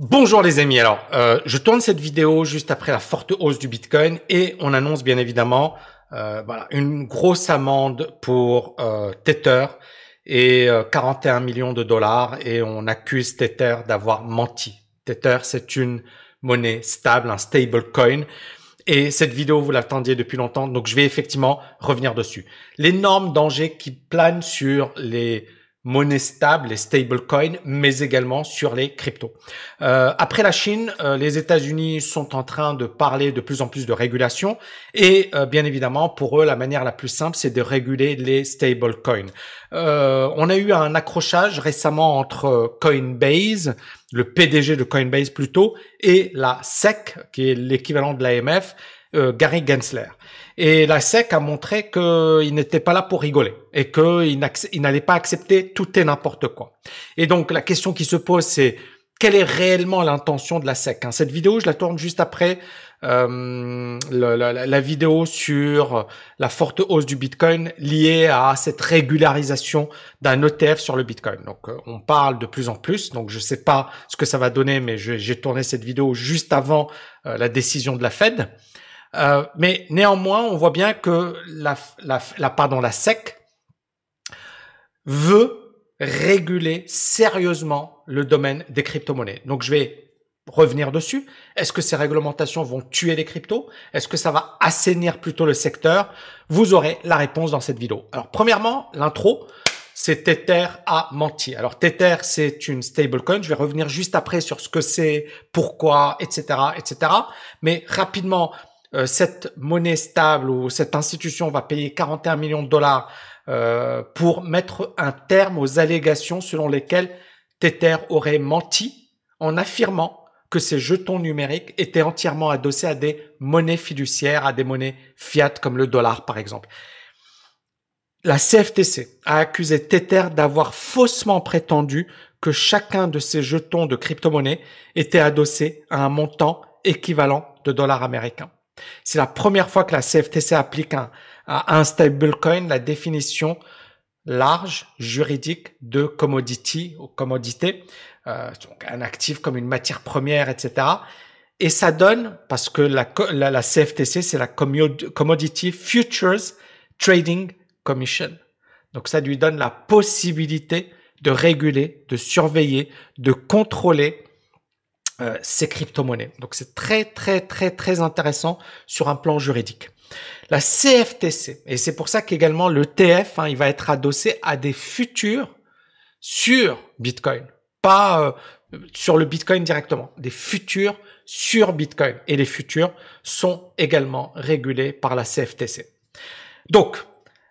Bonjour les amis, alors euh, je tourne cette vidéo juste après la forte hausse du Bitcoin et on annonce bien évidemment euh, voilà, une grosse amende pour euh, Tether et 41 euh, millions de dollars et on accuse Tether d'avoir menti. Tether c'est une monnaie stable, un stable coin et cette vidéo vous l'attendiez depuis longtemps donc je vais effectivement revenir dessus. L'énorme danger qui plane sur les monnaie stable, les stablecoins, mais également sur les cryptos. Euh, après la Chine, euh, les États-Unis sont en train de parler de plus en plus de régulation et euh, bien évidemment pour eux la manière la plus simple c'est de réguler les stablecoins. on a eu un accrochage récemment entre Coinbase, le PDG de Coinbase plutôt, et la SEC qui est l'équivalent de l'AMF, Gary Gensler. Et la SEC a montré qu'il n'était pas là pour rigoler et qu'il n'allait pas accepter tout et n'importe quoi. Et donc la question qui se pose, c'est quelle est réellement l'intention de la SEC hein? Cette vidéo, je la tourne juste après euh, la, vidéo sur la forte hausse du Bitcoin liée à cette régularisation d'un ETF sur le Bitcoin. Donc, euh, on parle de plus en plus. Donc, je ne sais pas ce que ça va donner, mais j'ai tourné cette vidéo juste avant euh, la décision de la Fed. Euh, mais néanmoins, on voit bien que la, la, la SEC veut réguler sérieusement le domaine des crypto-monnaies. Donc je vais revenir dessus. Est-ce que ces réglementations vont tuer les cryptos Est-ce que ça va assainir plutôt le secteur Vous aurez la réponse dans cette vidéo. Alors premièrement, l'intro, c'est Tether a menti. Alors Tether, c'est une stablecoin. Je vais revenir juste après sur ce que c'est, pourquoi, etc., etc. Mais rapidement, euh, cette monnaie stable ou cette institution va payer 41 millions de dollars euh, pour mettre un terme aux allégations selon lesquelles Tether aurait menti en affirmant que ses jetons numériques étaient entièrement adossés à des monnaies fiduciaires, à des monnaies fiat comme le dollar par exemple. La CFTC a accusé Tether d'avoir faussement prétendu que chacun de ces jetons de crypto-monnaie était adossé à un montant équivalent de dollars américains. C'est la première fois que la CFTC applique à un stablecoin la définition large juridique de commodity ou commodité, euh, donc un actif comme une matière première, etc. Et ça donne, parce que la CFTC, c'est la Commodity Futures Trading Commission. Donc ça lui donne la possibilité de réguler, de surveiller, de contrôler euh, ces crypto-monnaies. Donc c'est très très très très intéressant sur un plan juridique. La CFTC, et c'est pour ça qu'également le TF, hein, il va être adossé à des futurs sur Bitcoin, pas euh, sur le Bitcoin directement, des futurs sur Bitcoin. Et les futurs sont également régulés par la CFTC. Donc,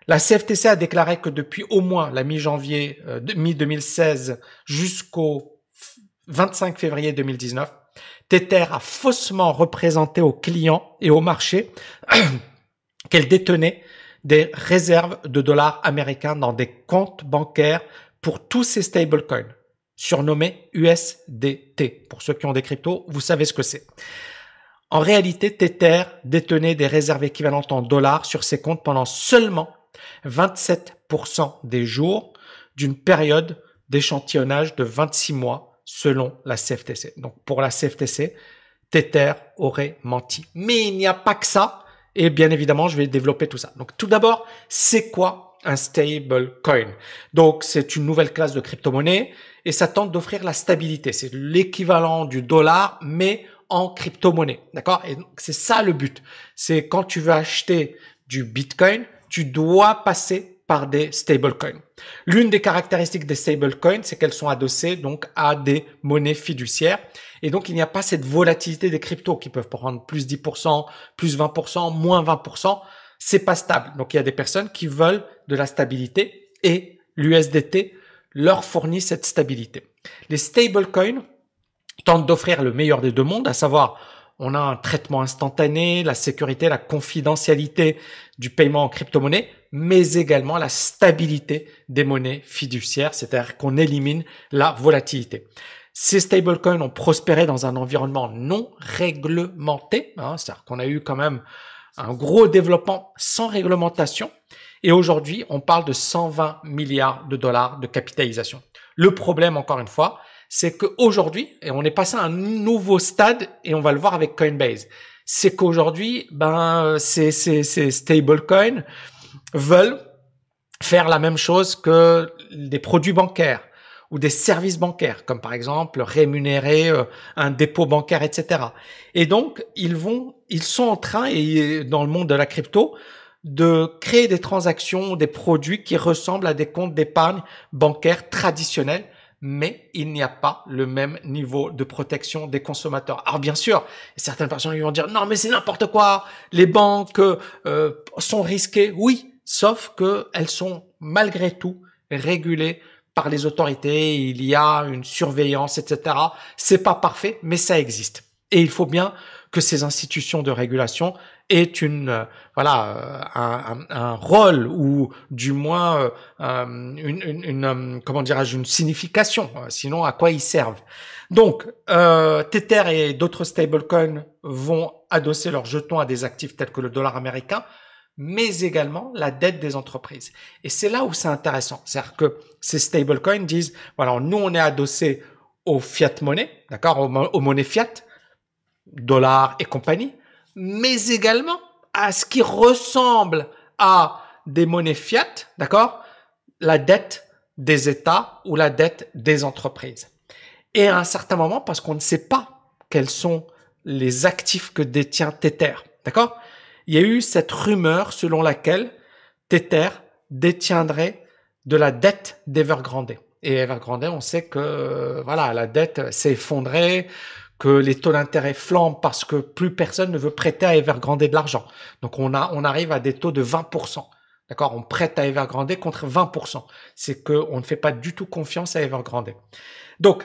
la CFTC a déclaré que depuis au moins la mi-janvier, euh, mi-2016 jusqu'au 25 février 2019, Tether a faussement représenté aux clients et au marché qu'elle détenait des réserves de dollars américains dans des comptes bancaires pour tous ces stablecoins, surnommés USDT. Pour ceux qui ont des cryptos, vous savez ce que c'est. En réalité, Tether détenait des réserves équivalentes en dollars sur ses comptes pendant seulement 27% des jours d'une période d'échantillonnage de 26 mois selon la CFTC. Donc pour la CFTC, Tether aurait menti. Mais il n'y a pas que ça. Et bien évidemment, je vais développer tout ça. Donc tout d'abord, c'est quoi un stable coin Donc c'est une nouvelle classe de crypto-monnaie et ça tente d'offrir la stabilité. C'est l'équivalent du dollar, mais en crypto-monnaie. D'accord Et c'est ça le but. C'est quand tu veux acheter du Bitcoin, tu dois passer par des stablecoins. L'une des caractéristiques des stablecoins, c'est qu'elles sont adossées donc à des monnaies fiduciaires. Et donc, il n'y a pas cette volatilité des cryptos qui peuvent prendre plus 10%, plus 20%, moins 20%. C'est pas stable. Donc, il y a des personnes qui veulent de la stabilité et l'USDT leur fournit cette stabilité. Les stablecoins tentent d'offrir le meilleur des deux mondes, à savoir on a un traitement instantané, la sécurité, la confidentialité du paiement en crypto-monnaie, mais également la stabilité des monnaies fiduciaires, c'est-à-dire qu'on élimine la volatilité. Ces stablecoins ont prospéré dans un environnement non réglementé, hein, c'est-à-dire qu'on a eu quand même un gros développement sans réglementation, et aujourd'hui on parle de 120 milliards de dollars de capitalisation. Le problème, encore une fois, c'est qu'aujourd'hui, et on est passé à un nouveau stade, et on va le voir avec Coinbase, c'est qu'aujourd'hui, ben, ces, stablecoins veulent faire la même chose que des produits bancaires ou des services bancaires, comme par exemple rémunérer euh, un dépôt bancaire, etc. Et donc, ils vont, ils sont en train, et dans le monde de la crypto, de créer des transactions, des produits qui ressemblent à des comptes d'épargne bancaires traditionnels mais il n'y a pas le même niveau de protection des consommateurs. Alors bien sûr, certaines personnes vont dire non mais c'est n'importe quoi, les banques euh, sont risquées. Oui, sauf qu'elles sont malgré tout régulées par les autorités, il y a une surveillance, etc. C'est pas parfait, mais ça existe. Et il faut bien que ces institutions de régulation est une euh, voilà euh, un, rôle ou du moins euh, une, comment dirais-je une signification sinon à quoi ils servent donc Tether et d'autres stablecoins vont adosser leurs jetons à des actifs tels que le dollar américain mais également la dette des entreprises et c'est là où c'est intéressant c'est-à-dire que ces stablecoins disent voilà nous on est adossé au fiat monnaie d'accord au, aux monnaies fiat dollars et compagnie mais également à ce qui ressemble à des monnaies fiat, d'accord La dette des États ou la dette des entreprises. Et à un certain moment, parce qu'on ne sait pas quels sont les actifs que détient Tether, d'accord Il y a eu cette rumeur selon laquelle Tether détiendrait de la dette d'Evergrande. Et Evergrande, on sait que euh, voilà, la dette s'est effondrée que les taux d'intérêt flambent parce que plus personne ne veut prêter à Evergrande de l'argent. Donc on a, on arrive à des taux de 20%. D'accord, on prête à Evergrande contre 20%. C'est que on ne fait pas du tout confiance à Evergrande. Donc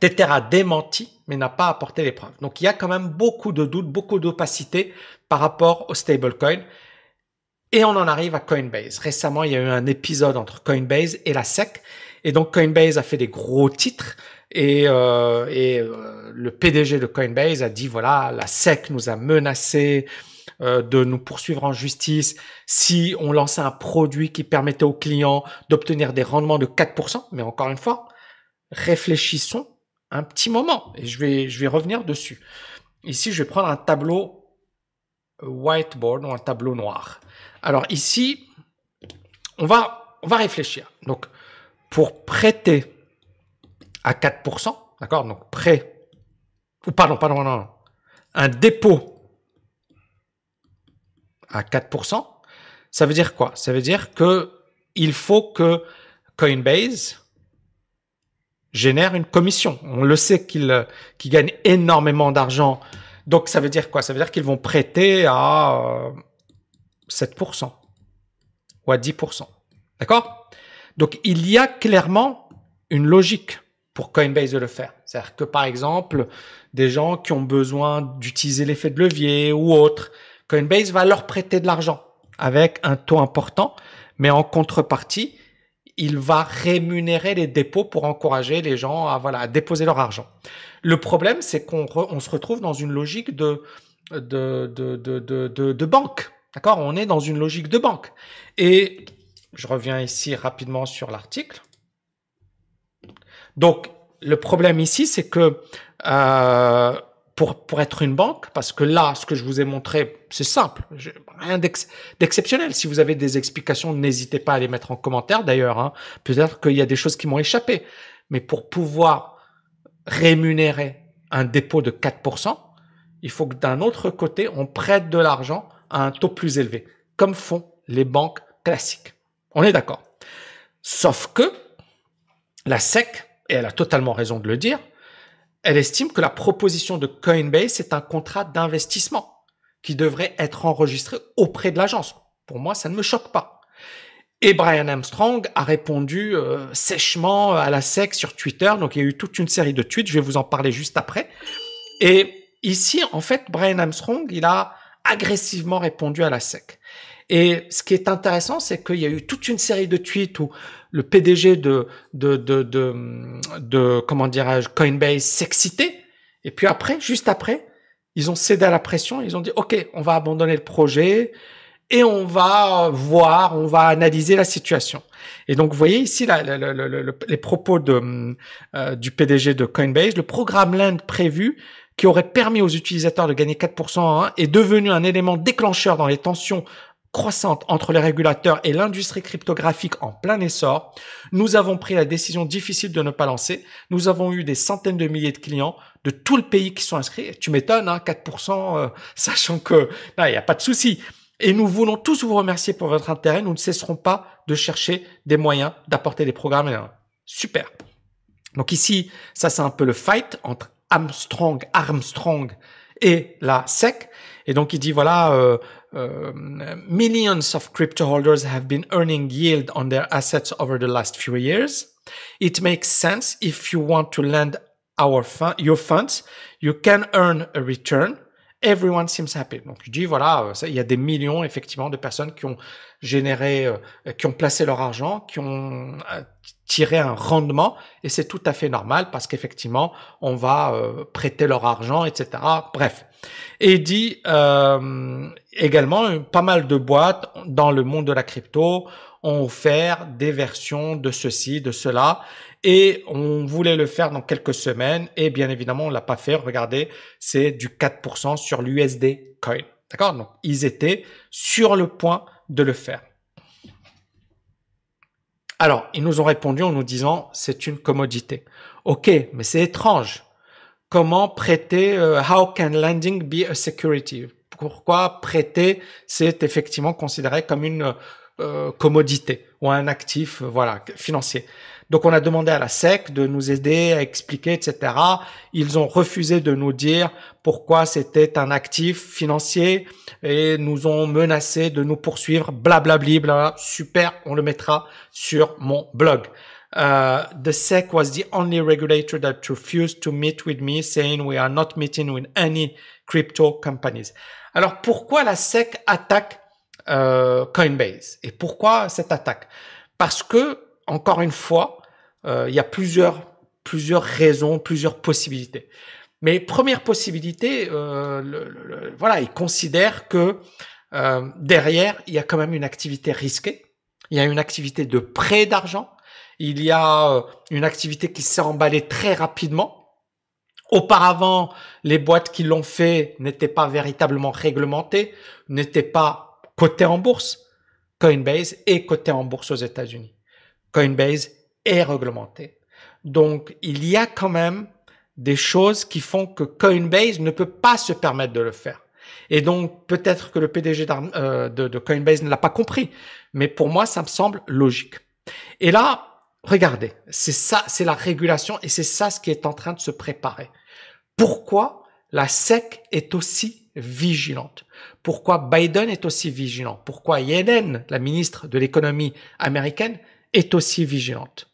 Tether a démenti mais n'a pas apporté les preuves. Donc il y a quand même beaucoup de doutes, beaucoup d'opacité par rapport au stablecoin. Et on en arrive à Coinbase. Récemment, il y a eu un épisode entre Coinbase et la SEC. Et donc Coinbase a fait des gros titres. Et, euh, euh, le PDG de Coinbase a dit, voilà, la SEC nous a menacés euh, de nous poursuivre en justice si on lançait un produit qui permettait aux clients d'obtenir des rendements de 4%. Mais encore une fois, réfléchissons un petit moment et je vais, je vais revenir dessus. Ici, je vais prendre un tableau whiteboard ou un tableau noir. Alors ici, on va, on va réfléchir. Donc, pour prêter à 4%, d'accord Donc prêt, ou pardon, pardon, non, un dépôt à 4%, ça veut dire quoi Ça veut dire que il faut que Coinbase génère une commission. On le sait qu'il gagne gagnent énormément d'argent. Donc ça veut dire quoi Ça veut dire qu'ils vont prêter à 7% euh, ou à 10%. D'accord Donc il y a clairement une logique pour Coinbase de le faire. C'est-à-dire que par exemple, des gens qui ont besoin d'utiliser l'effet de levier ou autre, Coinbase va leur prêter de l'argent avec un taux important, mais en contrepartie, il va rémunérer les dépôts pour encourager les gens à voilà à déposer leur argent. Le problème, c'est qu'on on se retrouve dans une logique de de de de, de, de banque. D'accord On est dans une logique de banque. Et je reviens ici rapidement sur l'article. Donc, le problème ici, c'est que euh, pour, pour être une banque, parce que là, ce que je vous ai montré, c'est simple, rien d'exceptionnel. Si vous avez des explications, n'hésitez pas à les mettre en commentaire d'ailleurs. Hein. Peut-être qu'il y a des choses qui m'ont échappé. Mais pour pouvoir rémunérer un dépôt de 4%, il faut que d'un autre côté, on prête de l'argent à un taux plus élevé, comme font les banques classiques. On est d'accord. Sauf que la SEC et elle a totalement raison de le dire, elle estime que la proposition de Coinbase est un contrat d'investissement qui devrait être enregistré auprès de l'agence. Pour moi, ça ne me choque pas. Et Brian Armstrong a répondu euh, sèchement à la SEC sur Twitter. Donc il y a eu toute une série de tweets, je vais vous en parler juste après. Et ici, en fait, Brian Armstrong, il a agressivement répondu à la SEC. Et ce qui est intéressant, c'est qu'il y a eu toute une série de tweets où le PDG de, de, de, de, de comment dirais-je, Coinbase s'excitait. Et puis après, juste après, ils ont cédé à la pression. Ils ont dit, OK, on va abandonner le projet et on va voir, on va analyser la situation. Et donc, vous voyez ici là, les propos de, euh, du PDG de Coinbase. Le programme Lend prévu qui aurait permis aux utilisateurs de gagner 4% en 1 est devenu un élément déclencheur dans les tensions croissante entre les régulateurs et l'industrie cryptographique en plein essor, nous avons pris la décision difficile de ne pas lancer. Nous avons eu des centaines de milliers de clients de tout le pays qui sont inscrits. Tu m'étonnes, hein, 4%, euh, sachant que il n'y a pas de souci. Et nous voulons tous vous remercier pour votre intérêt. Nous ne cesserons pas de chercher des moyens d'apporter des programmes. Euh, super. Donc ici, ça c'est un peu le fight entre Armstrong, Armstrong et la SEC. Et donc il dit voilà, euh, Um, millions of crypto holders have been earning yield on their assets over the last few years. It makes sense if you want to lend our your funds, you can earn a return everyone seems happy. Donc il dis voilà, euh, il y a des millions effectivement de personnes qui ont généré, euh, qui ont placé leur argent, qui ont euh, tiré un rendement et c'est tout à fait normal parce qu'effectivement on va prêter leur argent, etc. Bref. Et il dit également pas mal de boîtes dans le monde de la crypto ont offert des versions de ceci, de cela et on voulait le faire dans quelques semaines et bien évidemment on l'a pas fait. Regardez, c'est du 4% sur l'USD coin. D'accord Donc ils étaient sur le point de le faire. Alors, ils nous ont répondu en nous disant c'est une commodité. OK, mais c'est étrange. Comment prêter euh, how can lending be a security Pourquoi prêter c'est effectivement considéré comme une euh, commodité ou un actif euh, voilà financier. Donc on a demandé à la SEC de nous aider à expliquer, etc. Ils ont refusé de nous dire pourquoi c'était un actif financier et nous ont menacé de nous poursuivre, blablabli, bla, super, on le mettra sur mon blog. Euh, the SEC was the only regulator that refused to meet with me saying we are not meeting with any crypto companies. Alors pourquoi la SEC attaque euh, Coinbase. Et pourquoi cette attaque Parce que, encore une fois, euh, il y a plusieurs, plusieurs raisons, plusieurs possibilités. Mais première possibilité, euh, voilà, ils considèrent que euh, derrière, il y a quand même une activité risquée, il y a une activité de prêt d'argent, il y a une activité qui s'est emballée très rapidement. Auparavant, les boîtes qui l'ont fait n'étaient pas véritablement réglementées, n'étaient pas coté en bourse. Coinbase est coté en bourse aux États-Unis. Coinbase est réglementé. Donc, il y a quand même des choses qui font que Coinbase ne peut pas se permettre de le faire. Et donc, peut-être que le PDG euh, de Coinbase ne l'a pas compris, mais pour moi, ça me semble logique. Et là, regardez, c'est ça, c'est la régulation et c'est ça ce qui est en train de se préparer. Pourquoi la SEC est aussi vigilante. Pourquoi Biden est aussi vigilant Pourquoi Yellen, la ministre de l'économie américaine, est aussi vigilante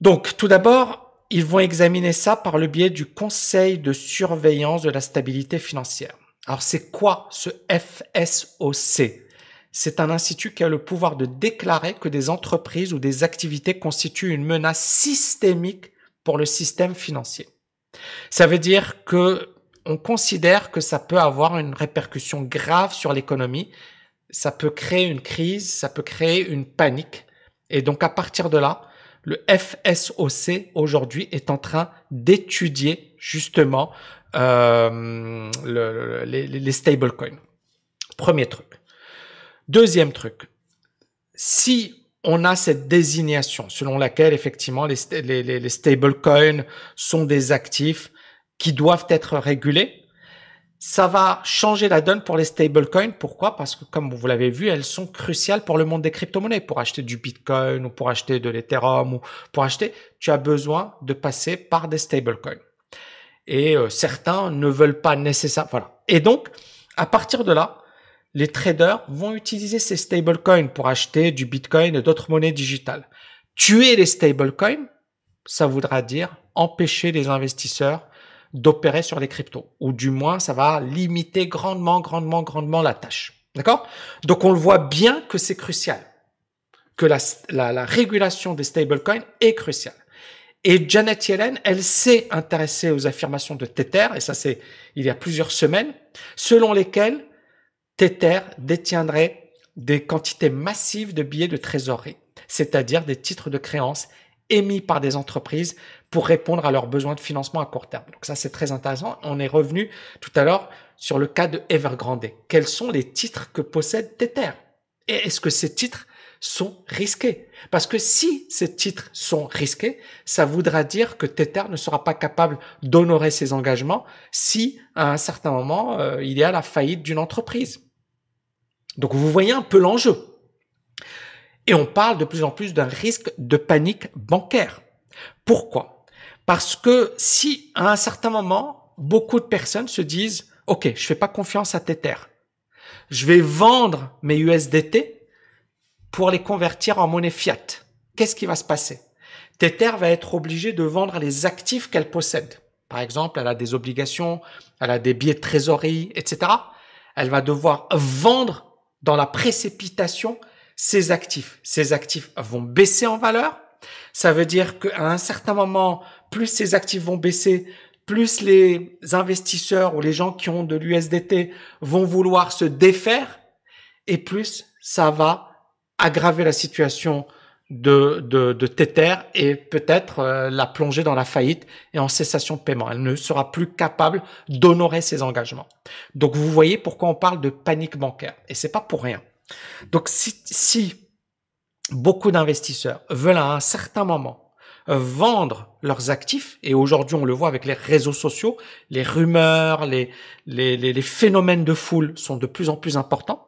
Donc, tout d'abord, ils vont examiner ça par le biais du Conseil de surveillance de la stabilité financière. Alors, c'est quoi ce FSOC c'est un institut qui a le pouvoir de déclarer que des entreprises ou des activités constituent une menace systémique pour le système financier. Ça veut dire que on considère que ça peut avoir une répercussion grave sur l'économie, ça peut créer une crise, ça peut créer une panique. Et donc à partir de là, le FSOC aujourd'hui est en train d'étudier justement euh, les, les stablecoins. Premier truc. Deuxième truc, si on a cette désignation selon laquelle effectivement les, les, les stablecoins sont des actifs qui doivent être régulés. Ça va changer la donne pour les stablecoins. Pourquoi Parce que comme vous l'avez vu, elles sont cruciales pour le monde des crypto-monnaies. Pour acheter du Bitcoin ou pour acheter de l'Ethereum ou pour acheter, tu as besoin de passer par des stablecoins. Et euh, certains ne veulent pas nécessairement. Voilà. Et donc, à partir de là, les traders vont utiliser ces stablecoins pour acheter du Bitcoin et d'autres monnaies digitales. Tuer les stablecoins, ça voudra dire empêcher les investisseurs d'opérer sur les cryptos, ou du moins ça va limiter grandement, grandement, grandement la tâche. D'accord Donc on le voit bien que c'est crucial, que la, la régulation des stablecoins est cruciale. Et Janet Yellen, elle s'est intéressée aux affirmations de Tether, et ça c'est il y a plusieurs semaines, selon lesquelles Tether détiendrait des quantités massives de billets de trésorerie, c'est-à-dire des titres de créance émis par des entreprises pour répondre à leurs besoins de financement à court terme. Donc ça, c'est très intéressant. On est revenu tout à l'heure sur le cas de Evergrande. Quels sont les titres que possède Tether Et est-ce que ces titres sont risqués Parce que si ces titres sont risqués, ça voudra dire que Tether ne sera pas capable d'honorer ses engagements si, à un certain moment, euh, il y a la faillite d'une entreprise. Donc vous voyez un peu l'enjeu. Et on parle de plus en plus d'un risque de panique bancaire. Pourquoi Parce que si à un certain moment, beaucoup de personnes se disent, OK, je fais pas confiance à Tether. Je vais vendre mes USDT pour les convertir en monnaie fiat. Qu'est-ce qui va se passer Tether va être obligée de vendre les actifs qu'elle possède. Par exemple, elle a des obligations, elle a des billets de trésorerie, etc. Elle va devoir vendre dans la précipitation ces actifs. Ces actifs vont baisser en valeur. Ça veut dire qu'à un certain moment, plus ces actifs vont baisser, plus les investisseurs ou les gens qui ont de l'USDT vont vouloir se défaire et plus ça va aggraver la situation de, de, de et peut-être euh, la plonger dans la faillite et en cessation de paiement. Elle ne sera plus capable d'honorer ses engagements. Donc vous voyez pourquoi on parle de panique bancaire et c'est pas pour rien. Donc si, beaucoup d'investisseurs veulent à un certain moment euh, vendre leurs actifs, et aujourd'hui on le voit avec les réseaux sociaux, les rumeurs, les, les phénomènes de foule sont de plus en plus importants.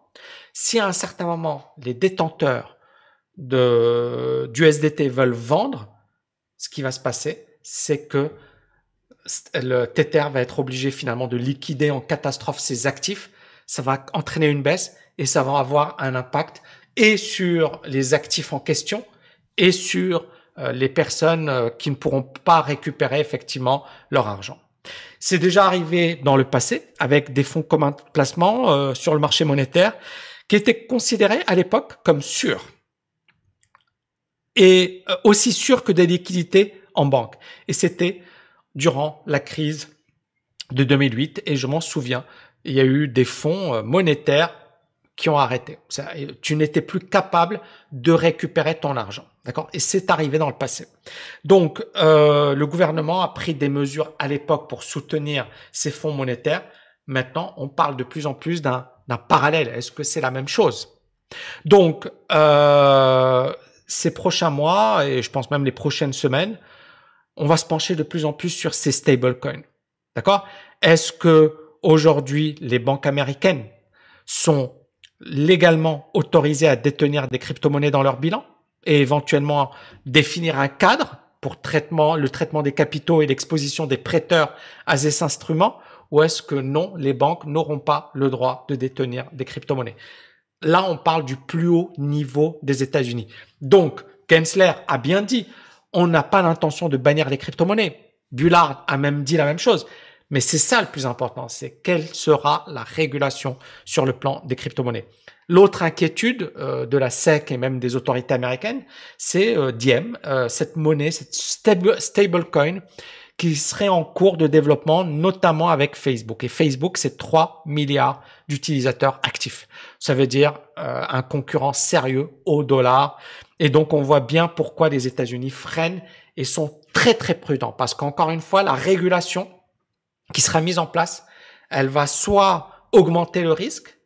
Si à un certain moment les détenteurs de, du SDT veulent vendre, ce qui va se passer, c'est que le Tether va être obligé finalement de liquider en catastrophe ses actifs. Ça va entraîner une baisse et ça va avoir un impact et sur les actifs en question et sur euh, les personnes euh, qui ne pourront pas récupérer effectivement leur argent. C'est déjà arrivé dans le passé avec des fonds communs de placement euh, sur le marché monétaire qui étaient considérés à l'époque comme sûrs et euh, aussi sûr que des liquidités en banque. Et c'était durant la crise de 2008 et je m'en souviens, il y a eu des fonds euh, monétaires qui ont arrêté. Tu n'étais plus capable de récupérer ton argent. D'accord Et c'est arrivé dans le passé. Donc, euh, le gouvernement a pris des mesures à l'époque pour soutenir ces fonds monétaires. Maintenant, on parle de plus en plus d'un parallèle. Est-ce que c'est la même chose Donc, euh, ces prochains mois et je pense même les prochaines semaines, on va se pencher de plus en plus sur ces stablecoins. D'accord Est-ce que aujourd'hui les banques américaines sont légalement autorisées à détenir des crypto-monnaies dans leur bilan et éventuellement définir un cadre pour traitement, le traitement des capitaux et l'exposition des prêteurs à ces instruments ou est-ce que non, les banques n'auront pas le droit de détenir des crypto-monnaies là, on parle du plus haut niveau des États-Unis. Donc, Gensler a bien dit, on n'a pas l'intention de bannir les crypto-monnaies. Bullard a même dit la même chose. Mais c'est ça le plus important, c'est quelle sera la régulation sur le plan des crypto-monnaies. L'autre inquiétude euh, de la SEC et même des autorités américaines, c'est euh, Diem, euh, cette monnaie, cette stablecoin qui serait en cours de développement, notamment avec Facebook. Et Facebook, c'est 3 milliards d'utilisateurs actifs ça veut dire euh, un concurrent sérieux au dollar. Et donc on voit bien pourquoi les États-Unis freinent et sont très très prudents, parce qu'encore une fois, la régulation qui sera mise en place, elle va soit augmenter le risque,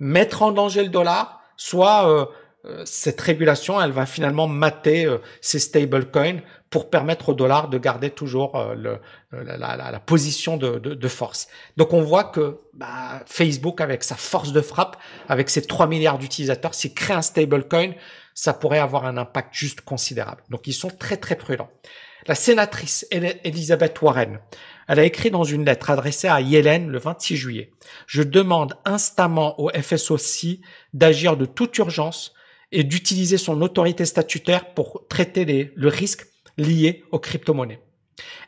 mettre en danger le dollar, soit euh, euh, cette régulation, elle va finalement mater euh, ces stablecoins pour permettre au dollar de garder toujours euh, la, position de, force. Donc on voit que bah, Facebook, avec sa force de frappe, avec ses 3 milliards d'utilisateurs, s'il crée un stablecoin, ça pourrait avoir un impact juste considérable. Donc ils sont très très prudents. La sénatrice Elizabeth Warren, elle a écrit dans une lettre adressée à Yellen le 26 juillet, Je demande instamment au FSOC d'agir de toute urgence et d'utiliser son autorité statutaire pour traiter les, le risque lié aux crypto-monnaies.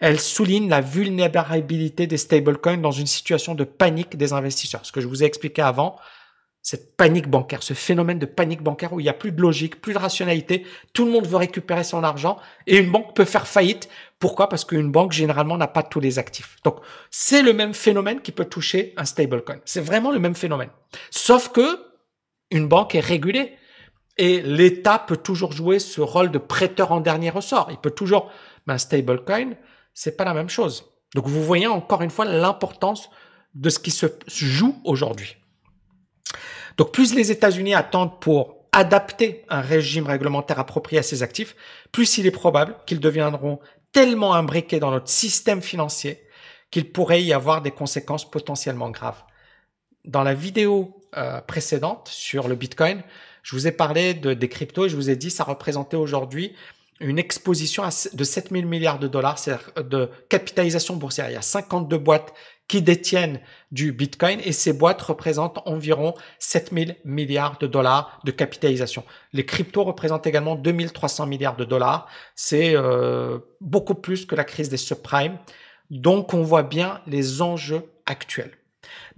Elle souligne la vulnérabilité des stablecoins dans une situation de panique des investisseurs. Ce que je vous ai expliqué avant, cette panique bancaire, ce phénomène de panique bancaire où il n'y a plus de logique, plus de rationalité, tout le monde veut récupérer son argent et une banque peut faire faillite. Pourquoi Parce qu'une banque généralement n'a pas tous les actifs. Donc c'est le même phénomène qui peut toucher un stablecoin. C'est vraiment le même phénomène. Sauf que une banque est régulée. Et l'État peut toujours jouer ce rôle de prêteur en dernier ressort. Il peut toujours, mais un stablecoin, c'est pas la même chose. Donc vous voyez encore une fois l'importance de ce qui se joue aujourd'hui. Donc plus les États-Unis attendent pour adapter un régime réglementaire approprié à ces actifs, plus il est probable qu'ils deviendront tellement imbriqués dans notre système financier qu'il pourrait y avoir des conséquences potentiellement graves. Dans la vidéo euh, précédente sur le Bitcoin, je vous ai parlé des cryptos et je vous ai dit ça représentait aujourd'hui une exposition de 7000 milliards de dollars, c'est-à-dire euh, de capitalisation boursière. Il y a 52 boîtes qui détiennent du Bitcoin et ces boîtes représentent environ 7000 milliards de dollars de capitalisation. Les cryptos représentent également 2300 milliards de dollars. C'est euh, beaucoup plus que la crise des subprimes. Donc on voit bien les enjeux actuels.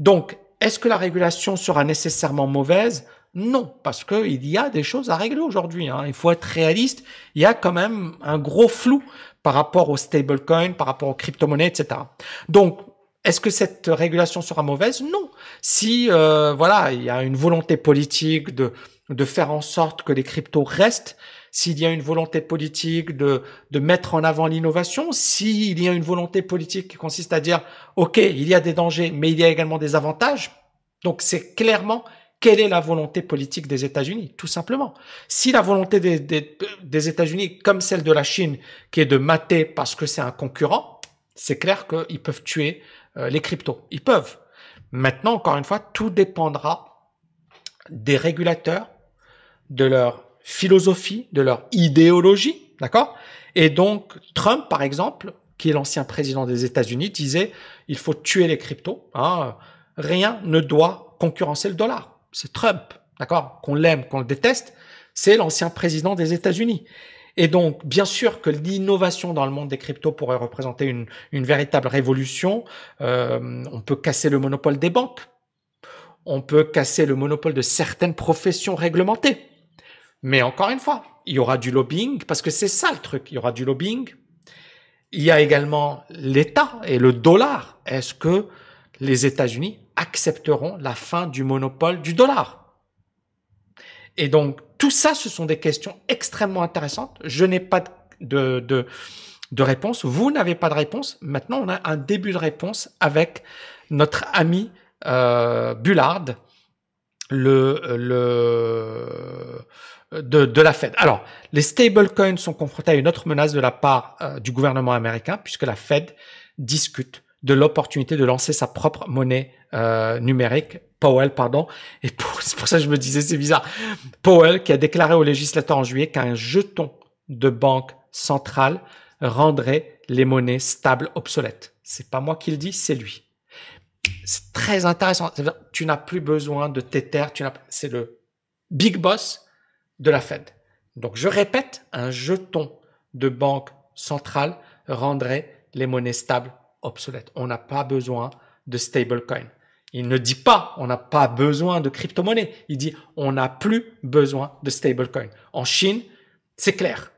Donc, est-ce que la régulation sera nécessairement mauvaise non, parce qu'il y a des choses à régler aujourd'hui. Hein. Il faut être réaliste. Il y a quand même un gros flou par rapport aux stablecoins, par rapport aux crypto-monnaies, etc. Donc, est-ce que cette régulation sera mauvaise Non. Si euh, voilà, il y a une volonté politique de de faire en sorte que les cryptos restent, s'il y a une volonté politique de, de mettre en avant l'innovation, s'il y a une volonté politique qui consiste à dire, OK, il y a des dangers, mais il y a également des avantages. Donc c'est clairement quelle est la volonté politique des États-Unis, tout simplement. Si la volonté des, États-Unis, comme celle de la Chine, qui est de mater parce que c'est un concurrent, c'est clair qu'ils peuvent tuer euh, les cryptos. Ils peuvent. Maintenant, encore une fois, tout dépendra des régulateurs, de leur philosophie, de leur idéologie, d'accord Et donc, Trump, par exemple, qui est l'ancien président des États-Unis, disait il faut tuer les cryptos. Hein, rien ne doit concurrencer le dollar c'est Trump, d'accord Qu'on l'aime, qu'on le déteste, c'est l'ancien président des États-Unis. Et donc, bien sûr que l'innovation dans le monde des cryptos pourrait représenter une, véritable révolution. Euh, on peut casser le monopole des banques. On peut casser le monopole de certaines professions réglementées. Mais encore une fois, il y aura du lobbying, parce que c'est ça le truc, il y aura du lobbying. Il y a également l'État et le dollar. Est-ce que les États-Unis accepteront la fin du monopole du dollar. Et donc, tout ça, ce sont des questions extrêmement intéressantes. Je n'ai pas de, de, de réponse. Vous n'avez pas de réponse. Maintenant, on a un début de réponse avec notre ami euh, Bullard, le, le de, de, la Fed. Alors, les stablecoins sont confrontés à une autre menace de la part euh, du gouvernement américain, puisque la Fed discute de l'opportunité de lancer sa propre monnaie euh, numérique, Powell, pardon. Et c'est pour ça que je me disais, c'est bizarre. Powell qui a déclaré au législateur en juillet qu'un jeton de banque centrale rendrait les monnaies stables obsolètes. C'est pas moi qui le dis, c'est lui. C'est très intéressant. Tu n'as plus besoin de Tether, tu c'est le big boss de la Fed. Donc je répète, un jeton de banque centrale rendrait les monnaies stables obsolète. On n'a pas besoin de stablecoin. Il ne dit pas on n'a pas besoin de crypto-monnaie. Il dit on n'a plus besoin de stablecoin. En Chine, c'est clair.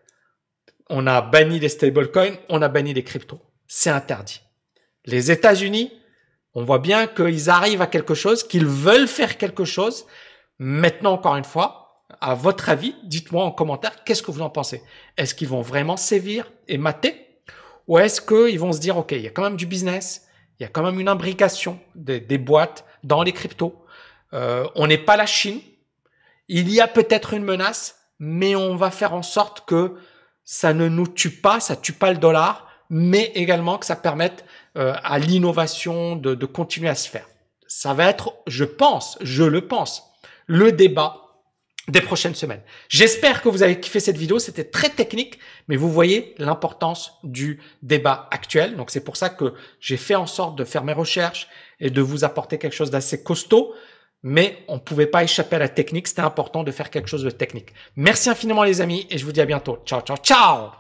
On a banni les stablecoins, on a banni les cryptos. C'est interdit. Les États-Unis, on voit bien qu'ils arrivent à quelque chose, qu'ils veulent faire quelque chose. Maintenant, encore une fois, à votre avis, dites-moi en commentaire, qu'est-ce que vous en pensez Est-ce qu'ils vont vraiment sévir et mater ou est-ce qu'ils vont se dire, OK, il y a quand même du business, il y a quand même une imbrication des, boîtes dans les cryptos, euh, on n'est pas la Chine, il y a peut-être une menace, mais on va faire en sorte que ça ne nous tue pas, ça tue pas le dollar, mais également que ça permette euh, à l'innovation de, de continuer à se faire. Ça va être, je pense, je le pense, le débat des prochaines semaines. J'espère que vous avez kiffé cette vidéo, c'était très technique, mais vous voyez l'importance du débat actuel. Donc c'est pour ça que j'ai fait en sorte de faire mes recherches et de vous apporter quelque chose d'assez costaud, mais on ne pouvait pas échapper à la technique, c'était important de faire quelque chose de technique. Merci infiniment les amis et je vous dis à bientôt. Ciao, ciao, ciao